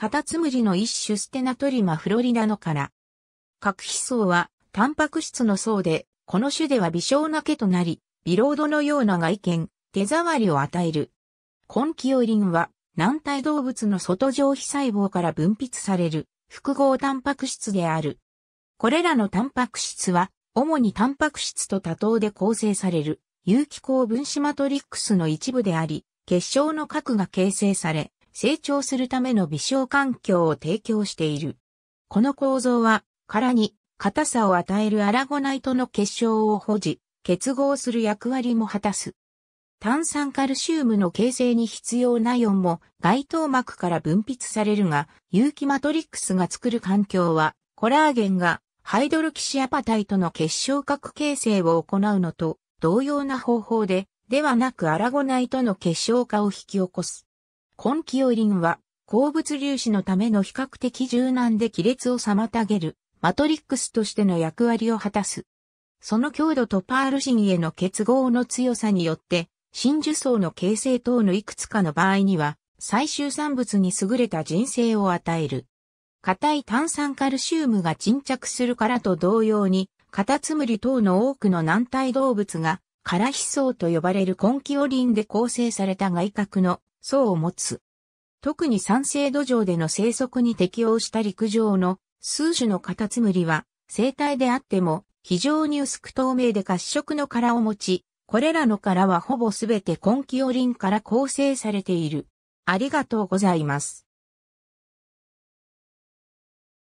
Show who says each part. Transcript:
Speaker 1: カタツムリの一種ステナトリマフロリダのから。核皮層は、タンパク質の層で、この種では微小な毛となり、ビロードのような外見、手触りを与える。根気キオリンは、軟体動物の外上皮細胞から分泌される複合タンパク質である。これらのタンパク質は、主にタンパク質と多糖で構成される有機構分子マトリックスの一部であり、結晶の核が形成され、成長するための微小環境を提供している。この構造は、殻に硬さを与えるアラゴナイトの結晶を保持、結合する役割も果たす。炭酸カルシウムの形成に必要なイオンも外頭膜から分泌されるが、有機マトリックスが作る環境は、コラーゲンがハイドロキシアパタイトの結晶核形成を行うのと同様な方法で、ではなくアラゴナイトの結晶化を引き起こす。コンキオリンは、鉱物粒子のための比較的柔軟で亀裂を妨げる、マトリックスとしての役割を果たす。その強度とパールンへの結合の強さによって、真珠層の形成等のいくつかの場合には、最終産物に優れた人生を与える。硬い炭酸カルシウムが沈着するからと同様に、カタツムリ等の多くの軟体動物が、カラヒ層と呼ばれるコンキオリンで構成された外角の層を持つ。特に酸性土壌での生息に適応した陸上の数種のカタツムリは生態であっても非常に薄く透明で褐色の殻を持ち、これらの殻はほぼすべて根気をオリンから構成されている。ありがとうございます。